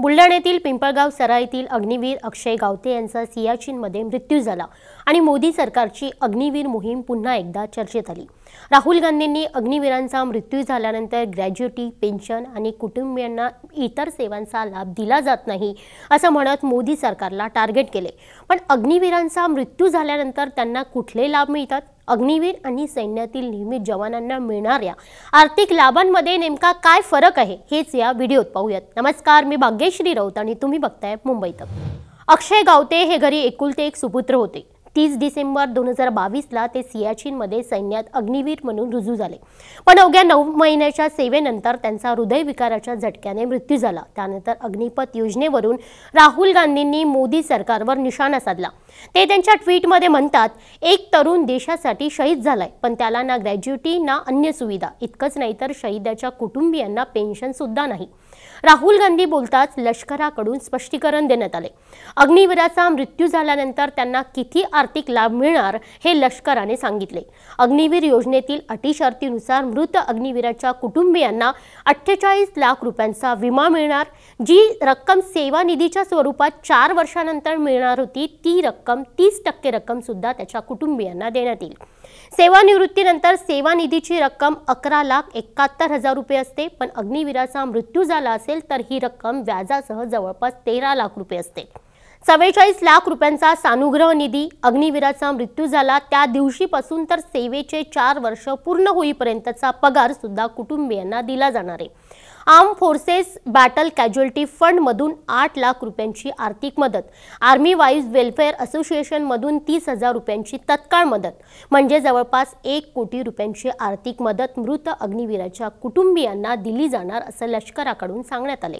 बुलढाण्यातील पिंपळगाव सराईतील अग्निवीर अक्षय गावते यांचा सियाचीनमध्ये मृत्यू झाला आणि मोदी सरकारची अग्निवीर मोहीम पुन्हा एकदा चर्चेत आली राहुल गांधींनी अग्निवीरांचा मृत्यू झाल्यानंतर ग्रॅज्युएटी पेन्शन आणि कुटुंबियांना इतर सेवांचा लाभ दिला जात नाही असं म्हणत मोदी सरकारला टार्गेट केले पण अग्निवीरांचा मृत्यू झाल्यानंतर त्यांना कुठले लाभ मिळतात अग्निवीर आणि सैन्यातील नियमित जवानांना मिळणाऱ्या आर्थिक लाभांमध्ये नेमका काय फरक आहे हेच या व्हिडिओत पाहूयात नमस्कार मी भाग्यश्री राऊत आणि तुम्ही बघताय मुंबईत अक्षय गावते हे घरी एकुलते एक सुपुत्र होते तीस डिसेंबर दोन हजार बावीसला ते मध्ये सैन्यात अग्निवीर म्हणून रुजू झाले पण अवघ्या नऊ महिन्याच्या सेवेनंतर त्यांचा हृदयविकाराच्या झटक्याने मृत्यू झाला त्यानंतर अग्निपथ योजनेवरून राहुल गांधींनी मोदी सरकारवर निशाणा साधला ते त्यांच्या ट्विटमध्ये म्हणतात एक तरुण देशासाठी शहीद झालाय पण त्याला ना ग्रॅज्युटी ना अन्य सुविधा इतकंच नाही तर शहीदाच्या कुटुंबियांना सुद्धा नाही राहुल गांधी बोलताच लष्कराकडून स्पष्टीकरण देण्यात आले अग्निवीराचा मृत्यू झाल्यानंतर त्यांना किती आर्थिक लाभ मिळणार हे लष्कराने सांगितले अग्निवीर योजनेतील अटी शर्तीनुसार मृत अग्निवीराच्या कुटुंबियांना अठ्ठेचाळीस लाख रुपयांचा विमा मिळणार जी रक्कम सेवा निधीच्या स्वरूपात चार वर्षानंतर मिळणार होती ती रक्कम रक्कम तीस टक्के सुद्धा त्याच्या कुटुंबियांना देण्यात येईल सेवानिवृत्तीनंतर सेवानिधीची रक्कम अकरा लाख एकाहत्तर हजार रुपये असते पण अग्निवीराचा मृत्यू झाला असेल तर ही रक्कम व्याजासह जवळपास तेरा लाख रुपये असते चव्वेचाळीस लाख रुपयांचा सानुग्रह निधी अग्निवीराचा मृत्यू झाला त्या दिवशीपासून तर सेवेचे चार वर्ष पूर्ण होईपर्यंतचा पगार सुद्धा कुटुंबियांना दिला जाणार आहे आर्म फोर्सेस बॅटल कॅज्युअल्टी फंडमधून आठ लाख रुपयांची आर्थिक मदत आर्मी वाईज वेलफेअर असोसिएशनमधून तीस हजार रुपयांची तत्काळ मदत म्हणजे जवळपास एक कोटी रुपयांची आर्थिक मदत मृत अग्निवीराच्या कुटुंबियांना दिली जाणार असं लष्कराकडून सांगण्यात आले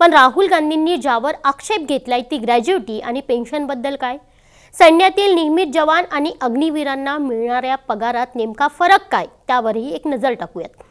पण राहुल गांधींनी ज्यावर आक्षेप घेतलाय ती ग्रॅज्युटी आणि पेन्शनबद्दल काय सैन्यातील नियमित जवान आणि अग्निवीरांना मिळणाऱ्या पगारात नेमका फरक काय त्यावरही एक नजर टाकूयात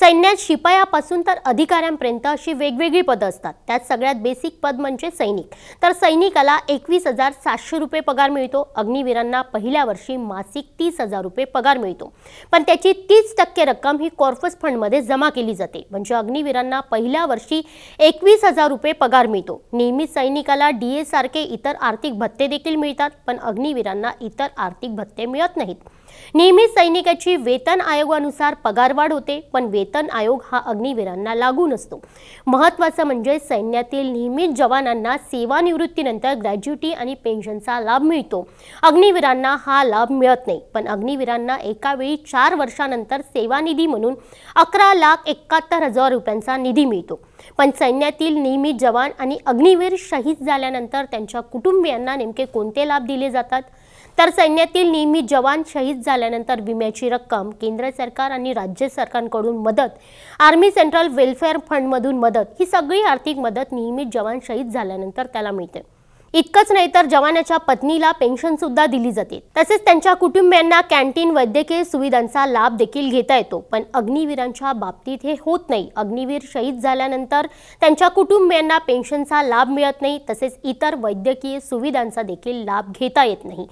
सैन्यात शिपायापासून तर अधिकाऱ्यांपर्यंत अशी वेगवेगळी पदं असतात त्यात सगळ्यात बेसिक पद म्हणजे सैनिक तर सैनिकाला एकवीस हजार सातशे रुपये पगार मिळतो अग्निवीरांना पहिल्या वर्षी मासिक तीस हजार रुपये पगार मिळतो पण त्याची तीस टक्के रक्कम ही कॉर्पस फंडमध्ये जमा केली जाते म्हणजे अग्निवीरांना पहिल्या वर्षी एकवीस हजार रुपये पगार मिळतो नेहमी सैनिकाला डीए सारखे इतर आर्थिक भत्ते देखील मिळतात पण अग्निवीरांना इतर आर्थिक भत्ते मिळत नाहीत नेहमी सैनिकाची वेतन आयोगानुसार पगारवाढ होते पण वेतन आयोग हा अग्निवीरांना लागू नसतो महत्वाचं म्हणजे सैन्यातील नियमित जवानांना सेवानिवृत्तीनंतर ग्रॅज्युटी आणि पेन्शनचा लाभ मिळतो अग्निवीरांना हा लाभ मिळत नाही पण अग्निवीरांना एकावेळी चार वर्षानंतर सेवानिधी म्हणून अकरा लाख एकाहत्तर हजार रुपयांचा निधी मिळतो पण सैन्यातील नियमित जवान आणि अग्निवीर शहीद झाल्यानंतर त्यांच्या कुटुंबियांना नेमके कोणते लाभ दिले जातात तर सैन्यातील नियमित जवान शहीद झाल्यानंतर विम्याची रक्कम केंद्र सरकार आणि राज्य सरकारकडून मदत आर्मी सेंट्रल वेलफेअर फंडमधून मदत ही सगळी आर्थिक मदत नियमित जवान शहीद झाल्यानंतर त्याला मिळते इतकंच नाही तर जवानाच्या पत्नीला पेन्शन सुद्धा दिली जाते तसेच त्यांच्या कुटुंबियांना कॅन्टीन वैद्यकीय सुविधांचा लाभ देखील घेता येतो पण अग्निवीरांच्या बाबतीत हे होत नाही अग्निवीर शहीद झाल्यानंतर त्यांच्या कुटुंबियांना पेन्शनचा लाभ मिळत नाही तसेच इतर वैद्यकीय सुविधांचा देखील लाभ घेता येत नाही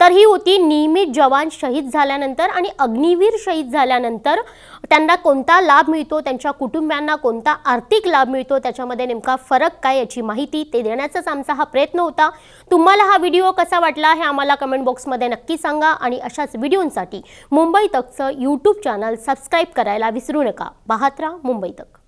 तर ही होती नियमित जवान शहीद झाल्यानंतर आणि अग्निवीर शहीद झाल्यानंतर त्यांना कोणता लाभ मिळतो त्यांच्या कुटुंबियांना कोणता आर्थिक लाभ मिळतो त्याच्यामध्ये नेमका फरक काय याची माहिती ते देण्याचाच आमचा हा प्रयत्न होता तुम्हाला हा व्हिडिओ कसा वाटला हे आम्हाला कमेंट बॉक्समध्ये नक्की सांगा आणि अशाच व्हिडिओंसाठी मुंबई तकचं यूट्यूब चॅनल सबस्क्राईब करायला विसरू नका पाहत मुंबई तक